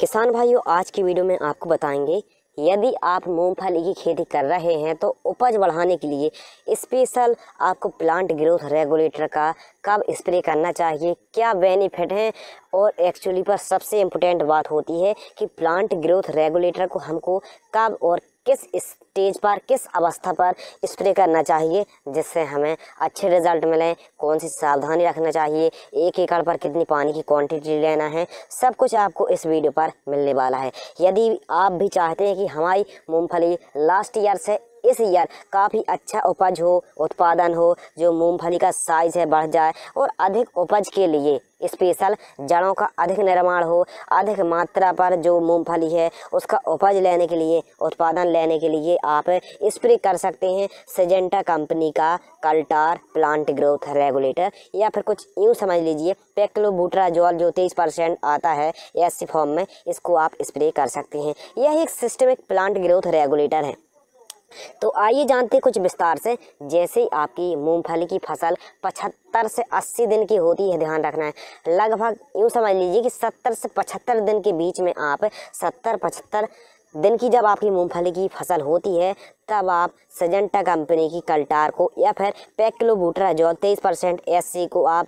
किसान भाइयों आज की वीडियो में आपको बताएंगे यदि आप मूंगफली की खेती कर रहे हैं तो उपज बढ़ाने के लिए स्पेशल आपको प्लांट ग्रोथ रेगुलेटर का कब स्प्रे करना चाहिए क्या बेनिफिट हैं और एक्चुअली पर सबसे इम्पोर्टेंट बात होती है कि प्लांट ग्रोथ रेगुलेटर को हमको कब और किस स्टेज पर किस अवस्था पर स्प्रे करना चाहिए जिससे हमें अच्छे रिजल्ट मिलें कौन सी सावधानी रखना चाहिए एक एकड़ पर कितनी पानी की क्वांटिटी लेना है सब कुछ आपको इस वीडियो पर मिलने वाला है यदि आप भी चाहते हैं कि हमारी मूँगफली लास्ट ईयर से इस ईयर काफ़ी अच्छा उपज हो उत्पादन हो जो मूंगफली का साइज है बढ़ जाए और अधिक उपज के लिए स्पेशल जड़ों का अधिक निर्माण हो अधिक मात्रा पर जो मूंगफली है उसका उपज लेने के लिए उत्पादन लेने के लिए आप स्प्रे कर सकते हैं सजेंटा कंपनी का कल्टार प्लांट ग्रोथ रेगुलेटर या फिर कुछ यूँ समझ लीजिए जॉल जो तेईस परसेंट आता है ऐसे फॉर्म में इसको आप स्प्रे कर सकते हैं यह एक सिस्टमिक प्लांट ग्रोथ रेगुलेटर है तो आइए जानते कुछ विस्तार से जैसे आपकी मूंगफली की फसल पचहत्तर से अस्सी दिन की होती है ध्यान रखना है लगभग यूँ समझ लीजिए कि सत्तर से पचहत्तर दिन के बीच में आप सत्तर पचहत्तर दिन की जब आपकी मूंगफली की फसल होती है तब आप सजेंटा कंपनी की कल्टार को या फिर जो तेईस परसेंट एस को आप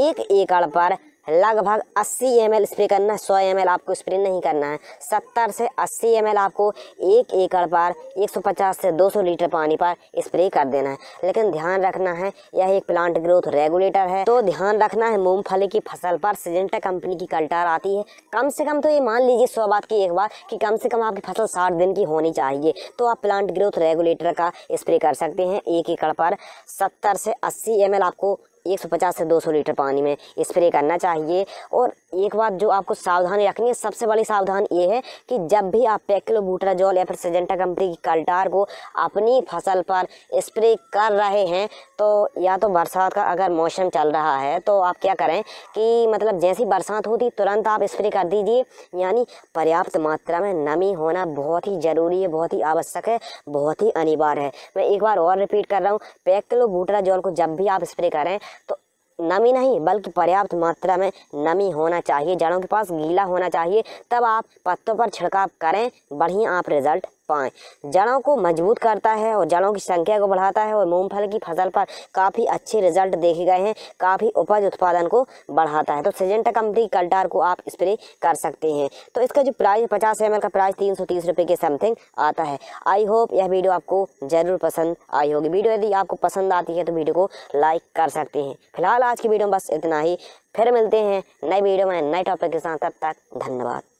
एक एकड़ पर लगभग 80 एम स्प्रे करना है 100 एम आपको स्प्रे नहीं करना है 70 से 80 एम आपको एक एकड़ पर 150 से 200 लीटर पानी पर स्प्रे कर देना है लेकिन ध्यान रखना है यह एक प्लांट ग्रोथ रेगुलेटर है तो ध्यान रखना है मूंगफली की फसल पर सिजेंटा कंपनी की कल्टार आती है कम से कम तो ये मान लीजिए सौ बात की एक बार कि कम से कम आपकी फसल साठ दिन की होनी चाहिए तो आप प्लांट ग्रोथ रेगुलेटर का स्प्रे कर सकते हैं एक एकड़ पर सत्तर से अस्सी एम आपको एक सौ पचास से दो सौ लीटर पानी में स्प्रे करना चाहिए और एक बात जो आपको सावधानी रखनी है सबसे बड़ी सावधान ये है कि जब भी आप बूटरा जॉल या फिर सजेंटा कंपनी की कल्टार को अपनी फसल पर स्प्रे कर रहे हैं तो या तो बरसात का अगर मौसम चल रहा है तो आप क्या करें कि मतलब जैसी बरसात होती तुरंत आप स्प्रे कर दीजिए यानी पर्याप्त मात्रा में नमी होना बहुत ही ज़रूरी है बहुत ही आवश्यक है बहुत ही अनिवार्य है मैं एक बार और रिपीट कर रहा हूँ किलो बूटरा जॉल को जब भी आप स्प्रे करें नमी नहीं बल्कि पर्याप्त मात्रा में नमी होना चाहिए जड़ों के पास गीला होना चाहिए तब आप पत्तों पर छिड़काव करें बढ़िया आप रिज़ल्ट पाएँ जड़ों को मजबूत करता है और जड़ों की संख्या को बढ़ाता है और मूंगफली की फसल पर काफ़ी अच्छे रिजल्ट देखे गए हैं काफ़ी उपज उत्पादन को बढ़ाता है तो सिजेंटा कंपनी कल्टार को आप स्प्रे कर सकते हैं तो इसका जो प्राइस पचास एम का प्राइस तीन सौ के समथिंग आता है आई होप यह वीडियो आपको ज़रूर पसंद आई होगी वीडियो यदि आपको पसंद आती है तो वीडियो को लाइक कर सकते हैं फिलहाल आज की वीडियो में बस इतना ही फिर मिलते हैं नए वीडियो में नए टॉपिक के साथ तब तक धन्यवाद